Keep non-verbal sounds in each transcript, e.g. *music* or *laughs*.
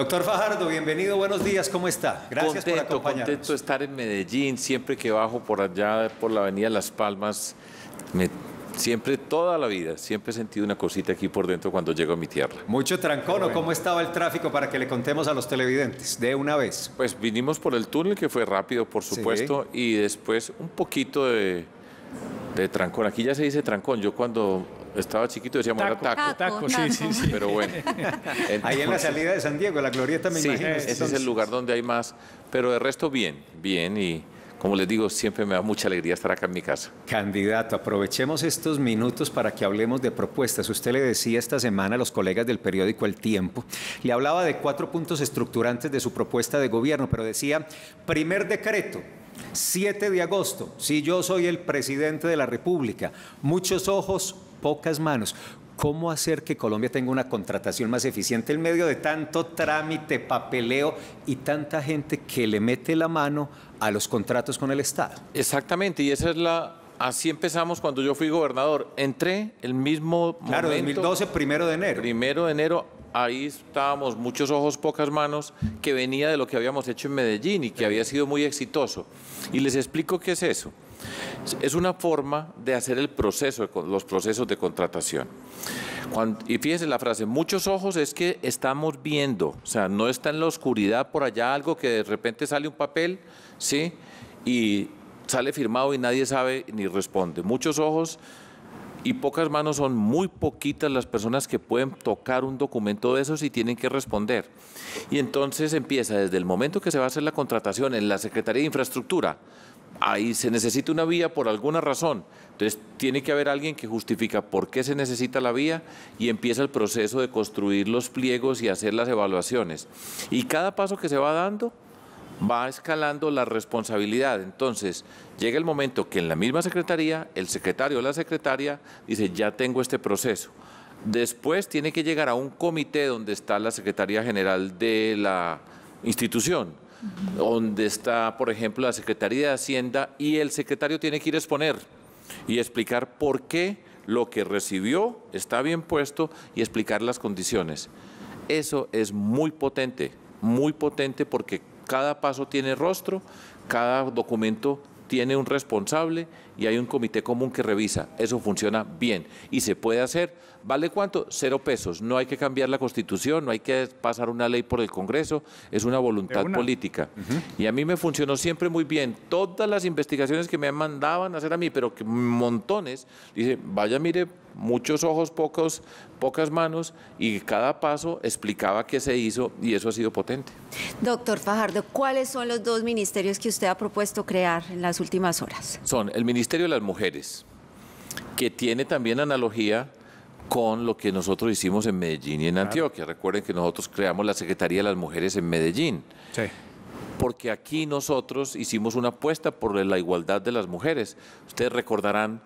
Doctor Fajardo, bienvenido, buenos días, ¿cómo está? Gracias por acompañarnos. Contento de estar en Medellín, siempre que bajo por allá, por la avenida Las Palmas, Siempre, toda la vida, siempre he sentido una cosita aquí por dentro cuando llego a mi tierra. Mucho trancón, ¿o ¿cómo estaba el tráfico para que le contemos a los televidentes de una vez? Pues vinimos por el túnel, que fue rápido, por supuesto, y después un poquito de, de trancón. Aquí ya se dice trancón. Yo cuando estaba chiquito decíamos taco, era taco. Taco, sí, sí, sí. Pero bueno. *laughs* Ahí en la salida de San Diego, la glorieta me sí, imagino. Ese es el lugar donde hay más. Pero de resto, bien, bien. Y, como les digo, siempre me da mucha alegría estar acá en mi casa. Candidato, aprovechemos estos minutos para que hablemos de propuestas. Usted le decía esta semana a los colegas del periódico El Tiempo, le hablaba de cuatro puntos estructurantes de su propuesta de gobierno, pero decía, primer decreto, 7 de agosto, si yo soy el presidente de la República, muchos ojos, pocas manos. ¿Cómo hacer que Colombia tenga una contratación más eficiente en medio de tanto trámite, papeleo y tanta gente que le mete la mano a los contratos con el Estado? Exactamente, y esa es la... Así empezamos cuando yo fui gobernador. Entré el mismo claro, Claro, 2012, primero de enero. Primero de enero, ahí estábamos muchos ojos, pocas manos, que venía de lo que habíamos hecho en Medellín y que había sido muy exitoso. Y les explico qué es eso. Es una forma de hacer el proceso, los procesos de contratación. y fíjense la frase, muchos ojos es que estamos viendo, o sea, no está en la oscuridad por allá algo que de repente sale un papel, ¿sí? Y sale firmado y nadie sabe ni responde. Muchos ojos y pocas manos son muy poquitas las personas que pueden tocar un documento de esos y tienen que responder. Y entonces empieza desde el momento que se va a hacer la contratación en la Secretaría de Infraestructura ahí se necesita una vía por alguna razón. Entonces tiene que haber alguien que justifica por qué se necesita la vía y empieza el proceso de construir los pliegos y hacer las evaluaciones. Y cada paso que se va dando va escalando la responsabilidad. Entonces llega el momento que en la misma secretaría, el secretario o la secretaria dice, ya tengo este proceso. Después tiene que llegar a un comité donde está la Secretaría General de la institución donde está, por ejemplo, la Secretaría de Hacienda y el secretario tiene que ir a exponer y explicar por qué lo que recibió está bien puesto y explicar las condiciones. Eso es muy potente, muy potente porque cada paso tiene rostro, cada documento tiene un responsable y hay un comité común que revisa. Eso funciona bien y se puede hacer. ¿Vale cuánto? Cero pesos. No hay que cambiar la constitución, no hay que pasar una ley por el Congreso, es una voluntad política. Y a mí me funcionó siempre muy bien. Todas las investigaciones que me mandaban a hacer a mí, pero que montones, dice, vaya, mire, muchos ojos, pocos, pocas manos y cada paso explicaba qué se hizo y eso ha sido potente. Doctor Fajardo, ¿cuáles son los dos ministerios que usted ha propuesto crear en las últimas horas? Son el Ministerio de las Mujeres, que tiene también analogía con lo que nosotros hicimos en Medellín y en Antioquia. Recuerden que nosotros creamos la Secretaría de las Mujeres en Medellín. Porque aquí nosotros hicimos una apuesta por la igualdad de las mujeres. Ustedes recordarán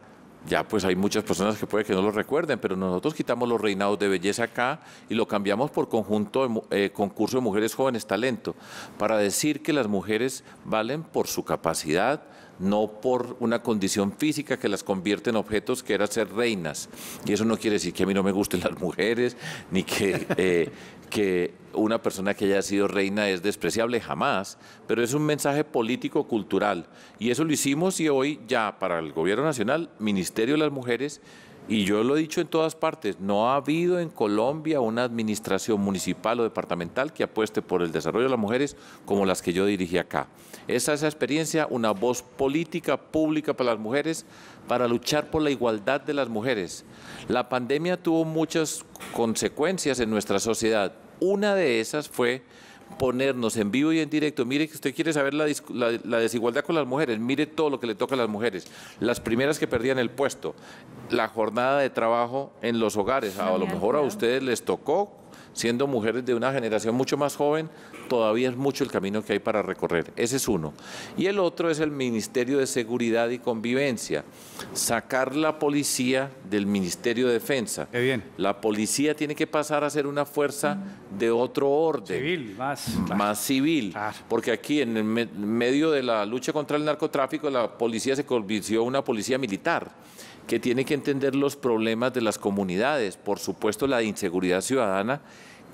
ya pues hay muchas personas que puede que no lo recuerden, pero nosotros quitamos los reinados de belleza acá y lo cambiamos por conjunto de, eh, concurso de mujeres jóvenes talento, para decir que las mujeres valen por su capacidad, no por una condición física que las convierte en objetos que era ser reinas. Y eso no quiere decir que a mí no me gusten las mujeres, ni que, *laughs* eh, que una persona que haya sido reina es despreciable jamás, pero es un mensaje político-cultural. Y eso lo hicimos y hoy ya para el Gobierno Nacional, Ministerio de las Mujeres, y yo lo he dicho en todas partes, no ha habido en Colombia una administración municipal o departamental que apueste por el desarrollo de las mujeres como las que yo dirigí acá. Esa es la experiencia, una voz política pública para las mujeres, para luchar por la igualdad de las mujeres. La pandemia tuvo muchas consecuencias en nuestra sociedad. Una de esas fue ponernos en vivo y en directo. Mire que usted quiere saber la, desigualdad con las mujeres. Mire todo lo que le toca a las mujeres. Las primeras que perdían el puesto, la jornada de trabajo en los hogares. a lo mejor a ustedes les tocó siendo mujeres de una generación mucho más joven, todavía es mucho el camino que hay para recorrer. Ese es uno. Y el otro es el Ministerio de Seguridad y Convivencia. Sacar la policía del Ministerio de Defensa. bien. La policía tiene que pasar a ser una fuerza de otro orden. Civil, más. Más, civil. Porque aquí, en el medio de la lucha contra el narcotráfico, la policía se convirtió en una policía militar que tiene que entender los problemas de las comunidades, por supuesto la inseguridad ciudadana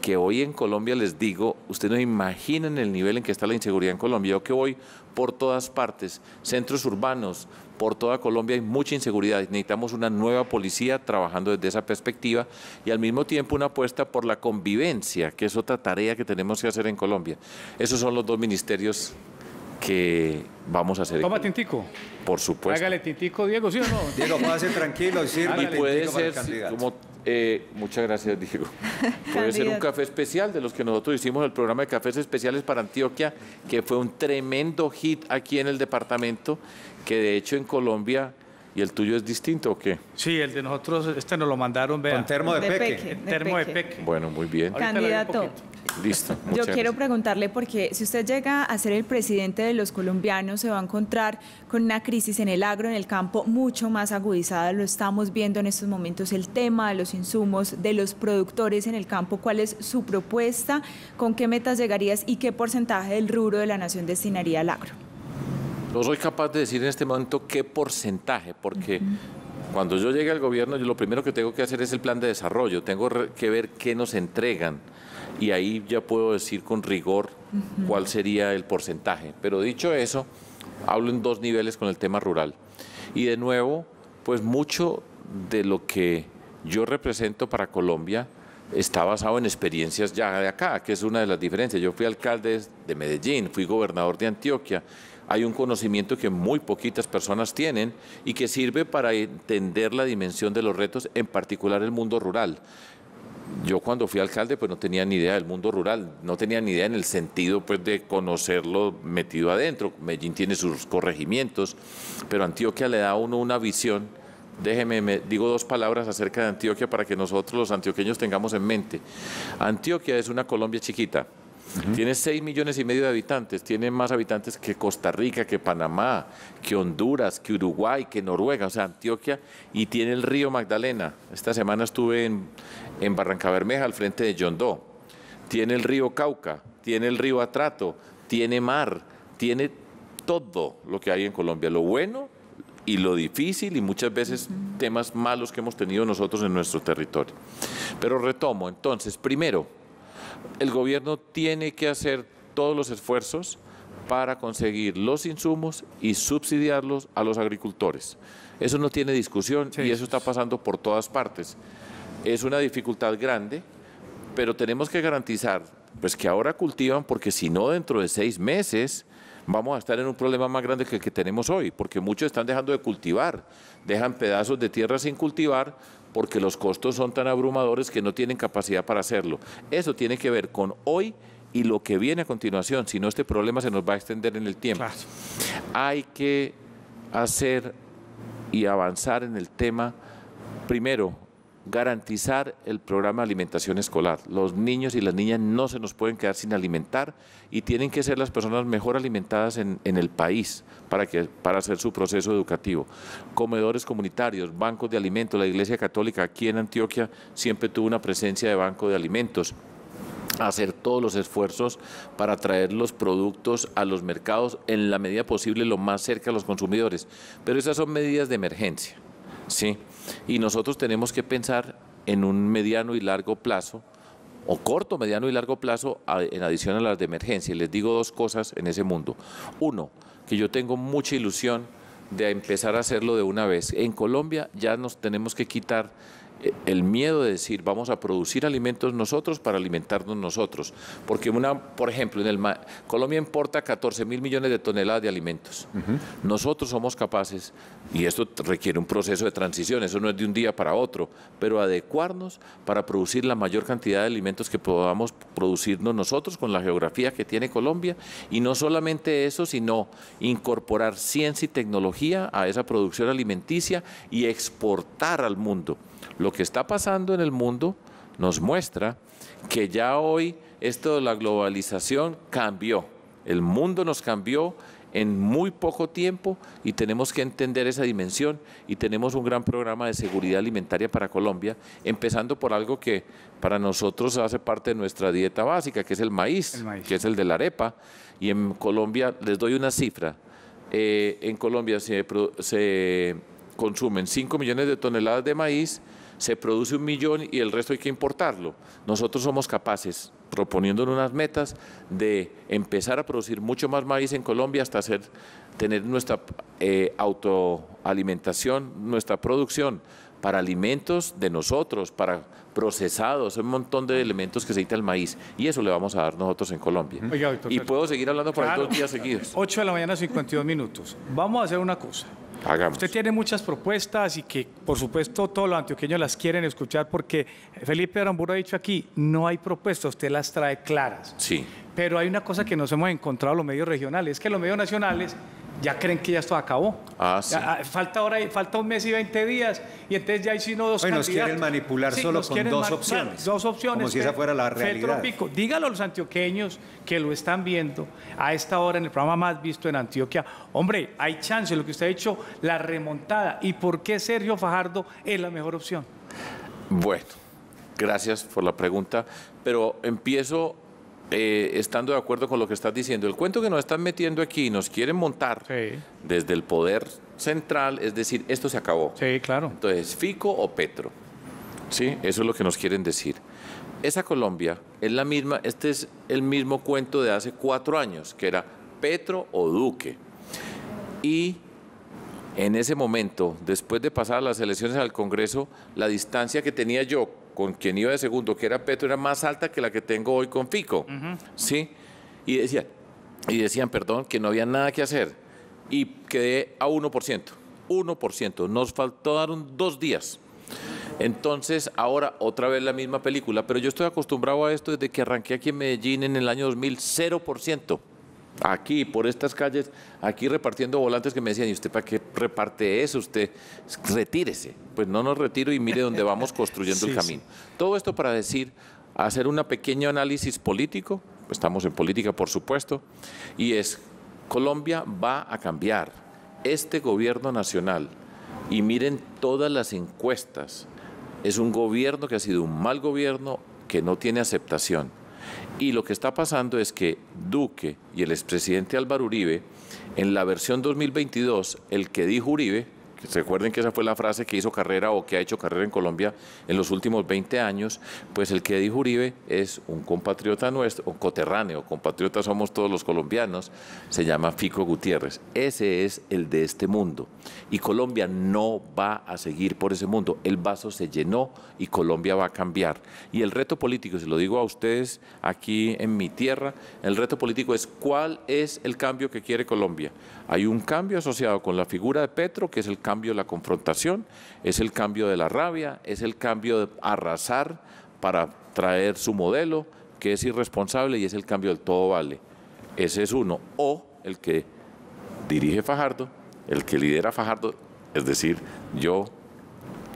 que hoy en Colombia les digo, ustedes no imaginan el nivel en que está la inseguridad en Colombia. Yo que voy por todas partes, centros urbanos, por toda Colombia hay mucha inseguridad. Necesitamos una nueva policía trabajando desde esa perspectiva y al mismo tiempo una apuesta por la convivencia, que es otra tarea que tenemos que hacer en Colombia. Esos son los dos ministerios que vamos a hacer. Toma tintico. Por supuesto. Hágale tintico, Diego, ¿sí o no? Diego, ser tranquilo, sirve. Y puede ser, eh, muchas gracias, Diego. *laughs* Puede ser un café especial de los que nosotros hicimos el programa de cafés especiales para Antioquia, que fue un tremendo hit aquí en el departamento, que de hecho en Colombia ¿Y el tuyo es distinto o qué? Sí, el de nosotros, este nos lo mandaron, vea. termo de, peque. de peque. Bueno, muy bien. Candidato. Listo. Yo quiero preguntarle porque si usted llega a ser el presidente de los colombianos, se va a encontrar con una crisis en el agro, en el campo, mucho más agudizada. Lo estamos viendo en estos momentos, el tema de los insumos, de los productores en el campo. ¿Cuál es su propuesta? ¿Con qué metas llegarías y qué porcentaje del rubro de la nación destinaría al agro? No soy capaz de decir en este momento qué porcentaje, porque cuando yo llegue al gobierno, yo lo primero que tengo que hacer es el plan de desarrollo, tengo que ver qué nos entregan y ahí ya puedo decir con rigor cuál sería el porcentaje. Pero dicho eso, hablo en dos niveles con el tema rural. Y de nuevo, pues mucho de lo que yo represento para Colombia, está basado en experiencias ya de acá, que es una de las diferencias. Yo fui alcalde de Medellín, fui gobernador de Antioquia. Hay un conocimiento que muy poquitas personas tienen y que sirve para entender la dimensión de los retos, en particular el mundo rural. Yo cuando fui alcalde pues no tenía ni idea del mundo rural, no tenía ni idea en el sentido pues de conocerlo metido adentro. Medellín tiene sus corregimientos, pero Antioquia le da a uno una visión Déjeme, digo dos palabras acerca de Antioquia para que nosotros los antioqueños tengamos en mente. Antioquia es una Colombia chiquita. Tiene seis millones y medio de habitantes, tiene más habitantes que Costa Rica, que Panamá, que Honduras, que Uruguay, que Noruega, o sea, Antioquia, y tiene el río Magdalena. Esta semana estuve en, Barrancabermeja, Barranca Bermeja, al frente de Yondó. Tiene el río Cauca, tiene el río Atrato, tiene mar, tiene todo lo que hay en Colombia, lo bueno y lo difícil y muchas veces temas malos que hemos tenido nosotros en nuestro territorio. Pero retomo, entonces, primero, el gobierno tiene que hacer todos los esfuerzos para conseguir los insumos y subsidiarlos a los agricultores. Eso no tiene discusión y eso está pasando por todas partes. Es una dificultad grande, pero tenemos que garantizar pues que ahora cultivan porque si no dentro de seis meses vamos a estar en un problema más grande que el que tenemos hoy, porque muchos están dejando de cultivar, dejan pedazos de tierra sin cultivar porque los costos son tan abrumadores que no tienen capacidad para hacerlo. Eso tiene que ver con hoy y lo que viene a continuación, si no este problema se nos va a extender en el tiempo. Hay que hacer y avanzar en el tema, primero, garantizar el programa de alimentación escolar. Los niños y las niñas no se nos pueden quedar sin alimentar y tienen que ser las personas mejor alimentadas en, en, el país para, que, para hacer su proceso educativo. Comedores comunitarios, bancos de alimentos, la Iglesia Católica aquí en Antioquia siempre tuvo una presencia de banco de alimentos hacer todos los esfuerzos para traer los productos a los mercados en la medida posible lo más cerca a los consumidores. Pero esas son medidas de emergencia. Sí, y nosotros tenemos que pensar en un mediano y largo plazo, o corto, mediano y largo plazo, en adición a las de emergencia. Y les digo dos cosas en ese mundo. Uno, que yo tengo mucha ilusión de empezar a hacerlo de una vez. En Colombia ya nos tenemos que quitar el miedo de decir vamos a producir alimentos nosotros para alimentarnos nosotros. Porque, una, por ejemplo, en el Colombia importa 14 mil millones de toneladas de alimentos. Nosotros somos capaces, y esto requiere un proceso de transición, eso no es de un día para otro, pero adecuarnos para producir la mayor cantidad de alimentos que podamos producirnos nosotros con la geografía que tiene Colombia. Y no solamente eso, sino incorporar ciencia y tecnología a esa producción alimenticia y exportar al mundo lo que está pasando en el mundo nos muestra que ya hoy esto de la globalización cambió. El mundo nos cambió en muy poco tiempo y tenemos que entender esa dimensión y tenemos un gran programa de seguridad alimentaria para Colombia, empezando por algo que para nosotros hace parte de nuestra dieta básica, que es el maíz, que es el de la arepa. Y en Colombia, les doy una cifra, eh, en Colombia se, se consumen 5 millones de toneladas de maíz, se produce un millón y el resto hay que importarlo. Nosotros somos capaces, proponiendo unas metas, de empezar a producir mucho más maíz en Colombia hasta hacer, tener nuestra eh, autoalimentación, nuestra producción para alimentos de nosotros, para procesados, un montón de elementos que se necesita el maíz. Y eso le vamos a dar nosotros en Colombia. y puedo seguir hablando por dos días seguidos. 8 de la mañana, 52 minutos. Vamos a hacer una cosa. Usted tiene muchas propuestas y que, por supuesto, todos los antioqueños las quieren escuchar porque Felipe Ramburo ha dicho aquí, no hay propuestas, usted las trae claras. Sí. Pero hay una cosa que nos hemos encontrado los medios regionales, es que los medios nacionales ya creen que ya esto acabó. Ah, sí. Ah, falta, ahora, falta un mes y 20 días y entonces ya hay sino dos nos quieren manipular solo con dos opciones. Dos opciones. Como si esa fuera la realidad. Pico. Dígalo a los antioqueños que lo están viendo a esta hora en el programa más visto en Antioquia. Hombre, hay chance, lo que usted ha dicho, la remontada. ¿Y por qué Sergio Fajardo es la mejor opción? Bueno, gracias por la pregunta, pero empiezo eh, estando de acuerdo con lo que estás diciendo. El cuento que nos están metiendo aquí y nos quieren montar desde el poder central, es decir, esto se acabó. Sí, claro. Entonces, Fico o Petro. Sí, eso es lo que nos quieren decir. Esa Colombia es la misma, este es el mismo cuento de hace cuatro años, que era Petro o Duque. Y en ese momento, después de pasar las elecciones al Congreso, la distancia que tenía yo con quien iba de segundo, que era Petro, era más alta que la que tengo hoy con Fico. ¿Sí? Y, decía, y decían, perdón, que no había nada que hacer. Y quedé a 1%. 1%. Nos faltaron dos días. Entonces, ahora otra vez la misma película, pero yo estoy acostumbrado a esto desde que arranqué aquí en Medellín en el año 2000, 0% aquí, por estas calles, aquí repartiendo volantes que me decían, ¿y usted para qué reparte eso? Usted retírese. Pues no nos retiro y mire dónde vamos construyendo *laughs* el camino. Todo esto para decir, hacer un pequeño análisis político, pues estamos en política por supuesto, y es, Colombia va a cambiar. Este gobierno nacional, y miren todas las encuestas, es un gobierno que ha sido un mal gobierno que no tiene aceptación y lo que está pasando es que Duque y el expresidente Álvaro Uribe, en la versión 2022, el que dijo Uribe, recuerden que esa fue la frase que hizo carrera o que ha hecho carrera en Colombia en los últimos 20 años, pues el que dijo Uribe es un compatriota nuestro, un coterráneo, Compatriotas somos todos los colombianos, se llama Fico Gutiérrez. Ese es el de este mundo. Y Colombia no va a seguir por ese mundo. El vaso se llenó y Colombia va a cambiar. Y el reto político, se lo digo a ustedes aquí en mi tierra, el reto político es cuál es el cambio que quiere Colombia. Hay un cambio asociado con la figura de Petro, que es el cambio de la confrontación, es el cambio de la rabia, es el cambio de arrasar para traer su modelo, que es irresponsable y es el cambio del todo vale. Ese es uno. O el que dirige Fajardo, el que lidera Fajardo, es decir, yo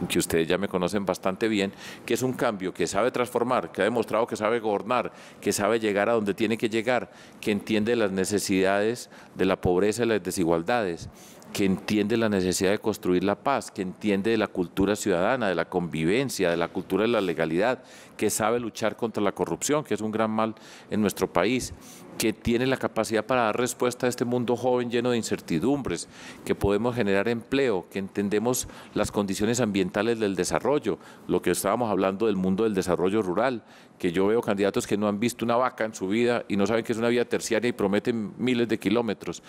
que ustedes ya me conocen bastante bien, que es un cambio que sabe transformar, que ha demostrado que sabe gobernar, que sabe llegar a donde tiene que llegar, que entiende las necesidades de la pobreza y las desigualdades, que entiende la necesidad de construir la paz, que entiende de la cultura ciudadana, de la convivencia, de la cultura de la legalidad, que sabe luchar contra la corrupción, que es un gran mal en nuestro país, que tiene la capacidad para dar respuesta a este mundo joven lleno de incertidumbres, que podemos generar empleo, que entendemos las condiciones ambientales del desarrollo, lo que estábamos hablando del mundo del desarrollo rural, que yo veo candidatos que no han visto una vaca en su vida y no saben que es una vía terciaria y prometen miles de kilómetros.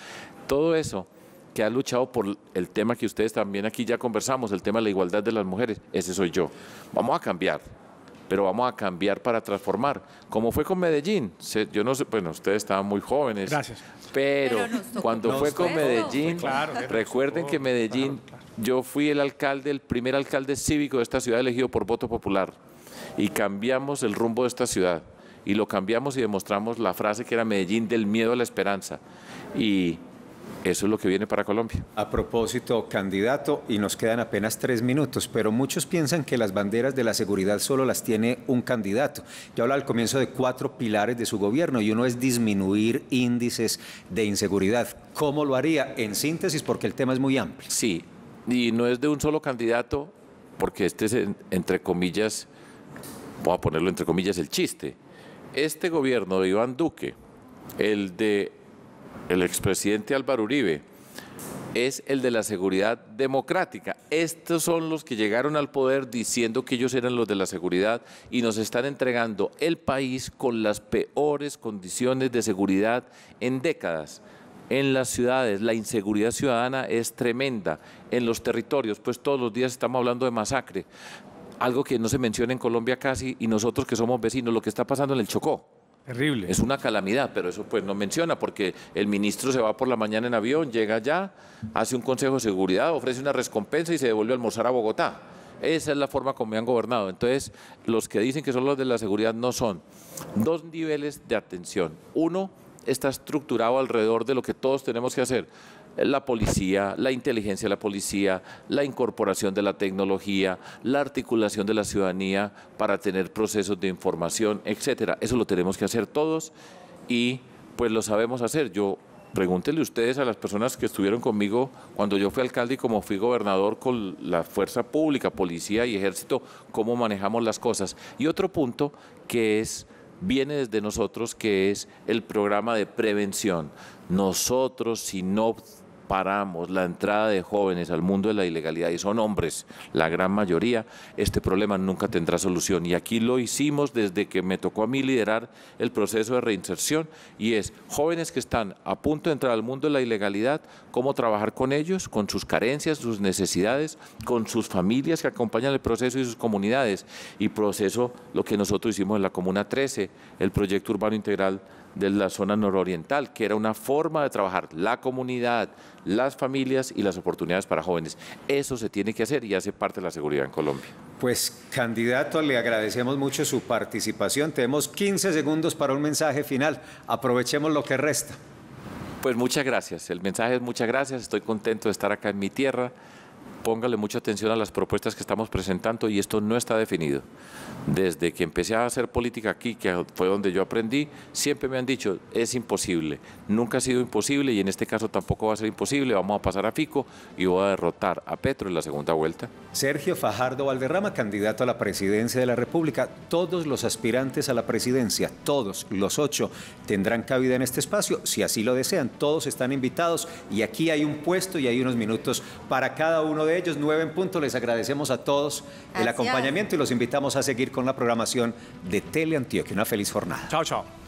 Todo eso que ha luchado por el tema que ustedes también aquí ya conversamos, el tema de la igualdad de las mujeres. Ese soy yo. Vamos a cambiar, pero vamos a cambiar para transformar. Como fue con Medellín, yo no sé, bueno, ustedes estaban muy jóvenes. Gracias. Pero, cuando fue con Medellín, recuerden que Medellín, yo fui el alcalde, el primer alcalde cívico de esta ciudad elegido por voto popular y cambiamos el rumbo de esta ciudad y lo cambiamos y demostramos la frase que era Medellín del miedo a la esperanza. Y eso es lo que viene para Colombia. A propósito, candidato, y nos quedan apenas tres minutos, pero muchos piensan que las banderas de la seguridad solo las tiene un candidato. Yo habla al comienzo de cuatro pilares de su gobierno y uno es disminuir índices de inseguridad. ¿Cómo lo haría? En síntesis, porque el tema es muy amplio. Sí, y no es de un solo candidato, porque este es, entre comillas, voy a ponerlo entre comillas, el chiste. Este gobierno de Iván Duque, el de el expresidente Álvaro Uribe, es el de la seguridad democrática. Estos son los que llegaron al poder diciendo que ellos eran los de la seguridad y nos están entregando el país con las peores condiciones de seguridad en décadas. En las ciudades la inseguridad ciudadana es tremenda, en los territorios pues todos los días estamos hablando de masacre, algo que no se menciona en Colombia casi y nosotros que somos vecinos, lo que está pasando en el Chocó es una calamidad, pero eso pues no menciona, porque el ministro se va por la mañana en avión, llega allá, hace un consejo de seguridad, ofrece una recompensa y se devuelve a almorzar a Bogotá. Esa es la forma como me han gobernado. Entonces, los que dicen que son los de la seguridad no son. Dos niveles de atención. Uno está estructurado alrededor de lo que todos tenemos que hacer la policía, la inteligencia de la policía, la incorporación de la tecnología, la articulación de la ciudadanía para tener procesos de información, etcétera. Eso lo tenemos que hacer todos y pues lo sabemos hacer. Yo pregúntenle ustedes a las personas que estuvieron conmigo cuando yo fui alcalde y como fui gobernador con la fuerza pública, policía y ejército, cómo manejamos las cosas. Y otro punto que es viene desde nosotros, que es el programa de prevención. Nosotros, si no paramos la entrada de jóvenes al mundo de la ilegalidad, y son hombres, la gran mayoría, este problema nunca tendrá solución. Y aquí lo hicimos desde que me tocó a mí liderar el proceso de reinserción, y es jóvenes que están a punto de entrar al mundo de la ilegalidad, cómo trabajar con ellos, con sus carencias, sus necesidades, con sus familias que acompañan el proceso y sus comunidades. Y proceso, lo que nosotros hicimos en la Comuna 13, el proyecto urbano integral de la zona nororiental, que era una forma de trabajar la comunidad, las familias y las oportunidades para jóvenes. Eso se tiene que hacer y hace parte de la seguridad en Colombia. Pues candidato, le agradecemos mucho su participación. Tenemos 15 segundos para un mensaje final. Aprovechemos lo que resta. Pues muchas gracias. El mensaje es muchas gracias. Estoy contento de estar acá en mi tierra póngale mucha atención a las propuestas que estamos presentando y esto no está definido. Desde que empecé a hacer política aquí, que fue donde yo aprendí, siempre me han dicho, es imposible, nunca ha sido imposible y en este caso tampoco va a ser imposible, vamos a pasar a Fico y voy a derrotar a Petro en la segunda vuelta. Sergio Fajardo Valderrama, candidato a la presidencia de la República, todos los aspirantes a la presidencia, todos los ocho, tendrán cabida en este espacio, si así lo desean, todos están invitados y aquí hay un puesto y hay unos minutos para cada uno de ellos, nueve en punto. Les agradecemos a todos el acompañamiento y los invitamos a seguir con la programación de Antioquia. Una feliz jornada. Chao, chao.